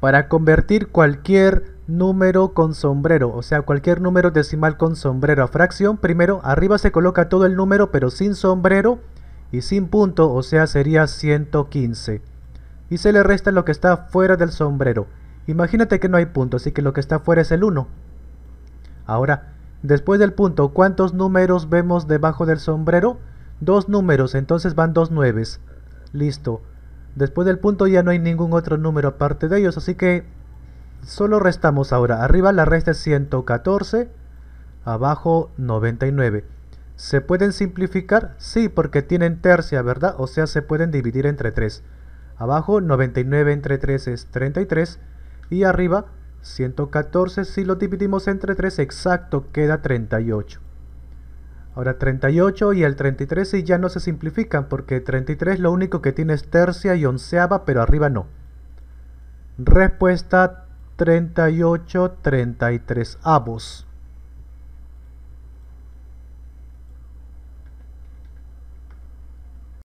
para convertir cualquier número con sombrero, o sea, cualquier número decimal con sombrero a fracción, primero arriba se coloca todo el número pero sin sombrero y sin punto, o sea, sería 115. Y se le resta lo que está fuera del sombrero. Imagínate que no hay punto, así que lo que está fuera es el 1. Ahora, después del punto, ¿cuántos números vemos debajo del sombrero? Dos números, entonces van dos nueves. Listo. Después del punto ya no hay ningún otro número aparte de ellos, así que solo restamos ahora. Arriba la resta es 114, abajo 99. ¿Se pueden simplificar? Sí, porque tienen tercia, ¿verdad? O sea, se pueden dividir entre 3. Abajo 99 entre 3 es 33 y arriba 114 si lo dividimos entre 3 exacto queda 38. Ahora 38 y el 33 sí ya no se simplifican porque 33 lo único que tiene es tercia y onceava, pero arriba no. Respuesta 38, 33 avos.